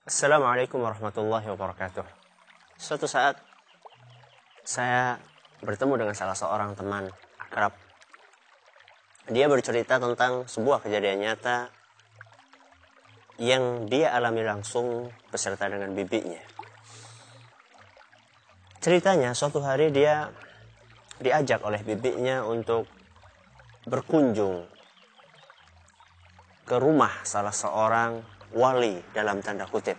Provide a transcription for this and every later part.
Assalamualaikum warahmatullahi wabarakatuh. Suatu saat saya bertemu dengan salah seorang teman akrab. Dia bercerita tentang sebuah kejadian nyata yang dia alami langsung beserta dengan bibinya. Ceritanya suatu hari dia diajak oleh bibinya untuk berkunjung ke rumah salah seorang wali dalam tanda kutip.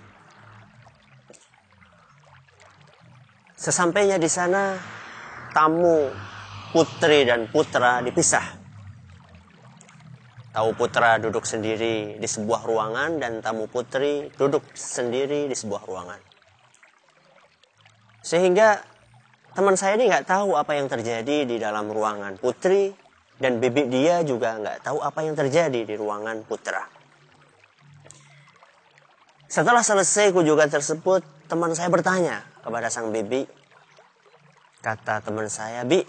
Sesampainya di sana, tamu putri dan putra dipisah. Tahu putra duduk sendiri di sebuah ruangan dan tamu putri duduk sendiri di sebuah ruangan. Sehingga teman saya ini nggak tahu apa yang terjadi di dalam ruangan putri dan bibik dia juga nggak tahu apa yang terjadi di ruangan putra. Setelah selesai kunjungan tersebut, teman saya bertanya kepada sang bibi. Kata teman saya, Bi,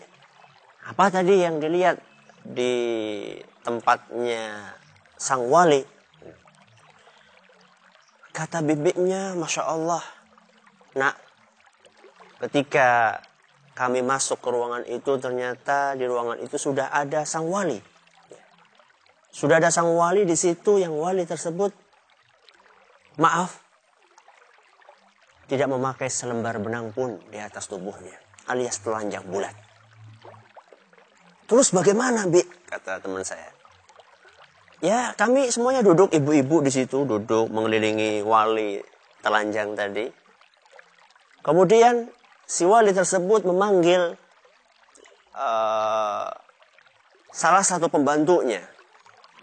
apa tadi yang dilihat di tempatnya sang wali? Kata bibiknya, Masya Allah, nak, ketika kami masuk ke ruangan itu, ternyata di ruangan itu sudah ada sang wali. Sudah ada sang wali di situ, yang wali tersebut Maaf, tidak memakai selembar benang pun di atas tubuhnya, alias telanjang bulat. Terus bagaimana, Bi? Kata teman saya. Ya, kami semuanya duduk, ibu-ibu di situ duduk mengelilingi wali telanjang tadi. Kemudian si wali tersebut memanggil uh, salah satu pembantunya.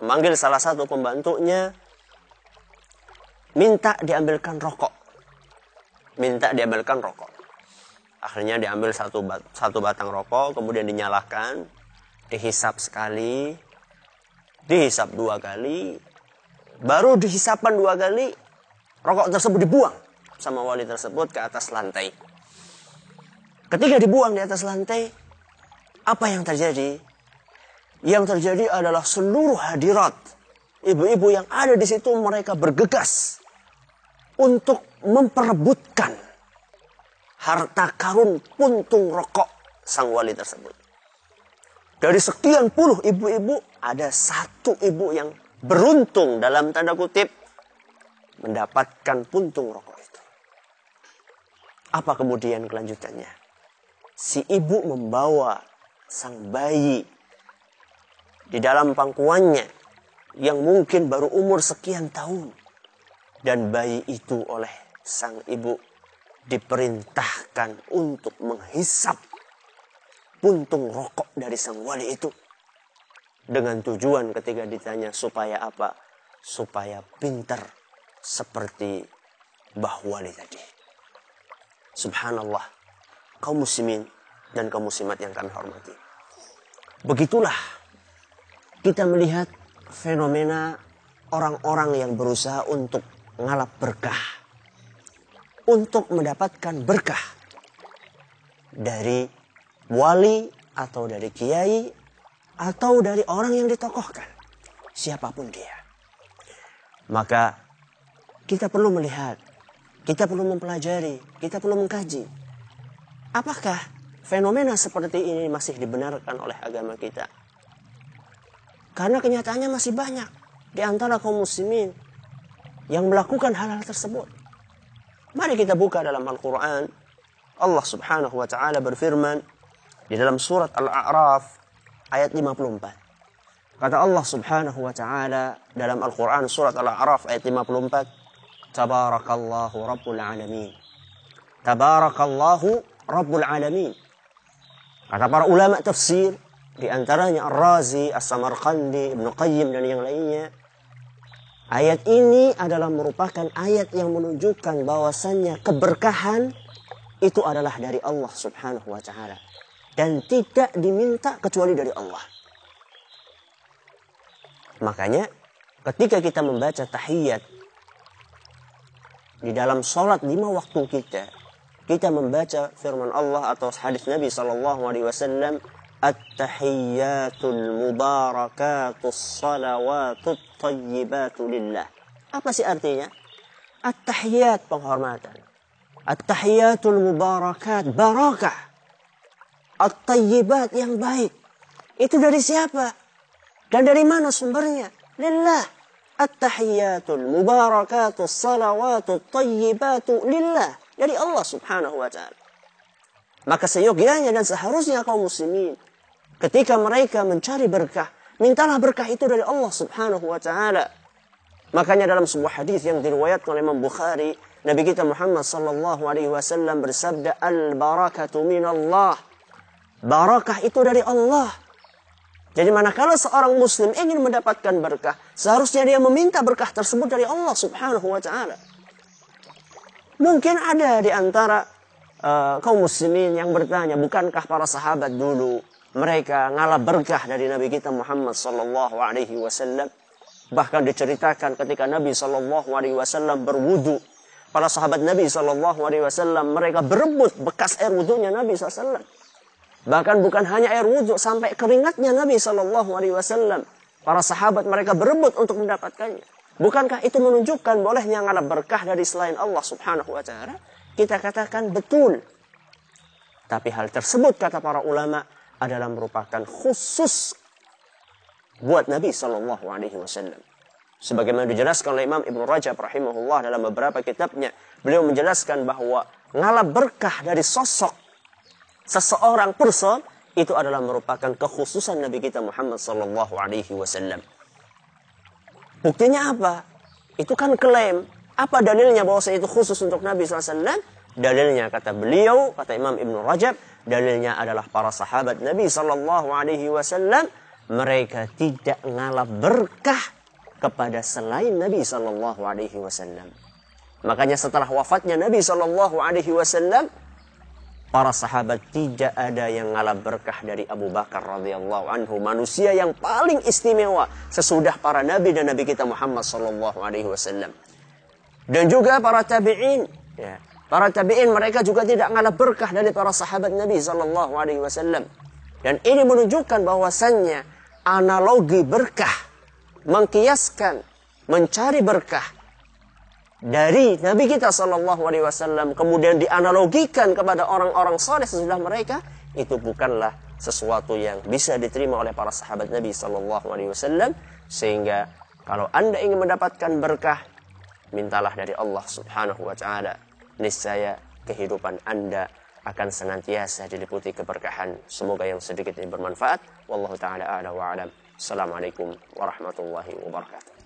Memanggil salah satu pembantunya minta diambilkan rokok minta diambilkan rokok akhirnya diambil satu bat satu batang rokok kemudian dinyalakan dihisap sekali dihisap dua kali baru dihisapan dua kali rokok tersebut dibuang sama wali tersebut ke atas lantai ketika dibuang di atas lantai apa yang terjadi yang terjadi adalah seluruh hadirat ibu-ibu yang ada di situ mereka bergegas untuk memperebutkan harta karun puntung rokok sang wali tersebut. Dari sekian puluh ibu-ibu, ada satu ibu yang beruntung dalam tanda kutip mendapatkan puntung rokok itu. Apa kemudian kelanjutannya? Si ibu membawa sang bayi di dalam pangkuannya yang mungkin baru umur sekian tahun dan bayi itu oleh sang ibu diperintahkan untuk menghisap puntung rokok dari sang wali itu dengan tujuan ketika ditanya supaya apa supaya pinter seperti bah wali tadi subhanallah kaum muslimin dan kaum muslimat yang kami hormati begitulah kita melihat fenomena orang-orang yang berusaha untuk ngalap berkah. Untuk mendapatkan berkah dari wali atau dari kiai atau dari orang yang ditokohkan. Siapapun dia. Maka kita perlu melihat, kita perlu mempelajari, kita perlu mengkaji. Apakah fenomena seperti ini masih dibenarkan oleh agama kita? Karena kenyataannya masih banyak di antara kaum muslimin yang melakukan hal-hal tersebut. Mari kita buka dalam Al-Quran. Allah subhanahu wa ta'ala berfirman di dalam surat Al-A'raf ayat 54. Kata Allah subhanahu wa ta'ala dalam Al-Quran surat Al-A'raf ayat 54. Tabarakallahu Rabbul Alamin. Tabarakallahu Rabbul Alamin. Kata para ulama tafsir, di antaranya Ar-Razi, As-Samarqandi, Ibn Qayyim dan yang lainnya, Ayat ini adalah merupakan ayat yang menunjukkan bahwasannya keberkahan itu adalah dari Allah Subhanahu wa taala dan tidak diminta kecuali dari Allah. Makanya ketika kita membaca tahiyat di dalam sholat lima waktu kita, kita membaca firman Allah atau hadis Nabi Shallallahu Alaihi Wasallam At-tahiyyatul mubarakatus salawatut tayyibatu lillah. Apa sih artinya? At-tahiyyat penghormatan. at mubarakat barakah. At-tayyibat yang baik. Itu dari siapa? Dan dari mana sumbernya? Lillah. At-tahiyyatul mubarakatus salawatut tayyibatu lillah. Dari Allah subhanahu wa ta'ala. Maka seyogianya dan seharusnya kaum muslimin Ketika mereka mencari berkah, mintalah berkah itu dari Allah Subhanahu wa taala. Makanya dalam sebuah hadis yang diriwayatkan oleh Imam Bukhari, Nabi kita Muhammad sallallahu alaihi wasallam bersabda, "Al barakatu Allah Barakah itu dari Allah. Jadi manakala seorang muslim ingin mendapatkan berkah, seharusnya dia meminta berkah tersebut dari Allah Subhanahu wa taala. Mungkin ada di antara uh, kaum muslimin yang bertanya, bukankah para sahabat dulu mereka ngalah berkah dari Nabi kita Muhammad Sallallahu Alaihi Wasallam. Bahkan diceritakan ketika Nabi Sallallahu Alaihi Wasallam berwudu, para sahabat Nabi Sallallahu Alaihi Wasallam mereka berebut bekas air wudhunya Nabi Sallam. Bahkan bukan hanya air wudhu sampai keringatnya Nabi Sallallahu Alaihi Wasallam. Para sahabat mereka berebut untuk mendapatkannya. Bukankah itu menunjukkan bolehnya ngalah berkah dari selain Allah Subhanahu Wa Taala? Kita katakan betul. Tapi hal tersebut kata para ulama adalah merupakan khusus buat Nabi Shallallahu Alaihi Wasallam. Sebagaimana dijelaskan oleh Imam Ibnu Rajab rahimahullah dalam beberapa kitabnya, beliau menjelaskan bahwa ngalap berkah dari sosok seseorang person itu adalah merupakan kekhususan Nabi kita Muhammad Shallallahu Alaihi Wasallam. Buktinya apa? Itu kan klaim. Apa dalilnya bahwa itu khusus untuk Nabi SAW? Dalilnya kata beliau, kata Imam Ibn Rajab, Dalilnya adalah para sahabat Nabi Shallallahu Alaihi Wasallam mereka tidak ngalap berkah kepada selain Nabi Shallallahu Alaihi Wasallam. Makanya setelah wafatnya Nabi Shallallahu Alaihi Wasallam para sahabat tidak ada yang ngalap berkah dari Abu Bakar radhiyallahu anhu manusia yang paling istimewa sesudah para nabi dan nabi kita Muhammad Shallallahu alaihi wasallam dan juga para tabi'in ya Para tabi'in mereka juga tidak ngalah berkah dari para sahabat Nabi Shallallahu Alaihi Wasallam. Dan ini menunjukkan bahwasannya analogi berkah, mengkiaskan, mencari berkah dari Nabi kita Shallallahu Alaihi Wasallam kemudian dianalogikan kepada orang-orang soleh sesudah mereka itu bukanlah sesuatu yang bisa diterima oleh para sahabat Nabi Shallallahu Alaihi Wasallam sehingga kalau anda ingin mendapatkan berkah mintalah dari Allah Subhanahu Wa Taala Niscaya kehidupan Anda akan senantiasa diliputi keberkahan. Semoga yang sedikit ini bermanfaat. Wallahu taala a'lam wa alam. Assalamualaikum warahmatullahi wabarakatuh.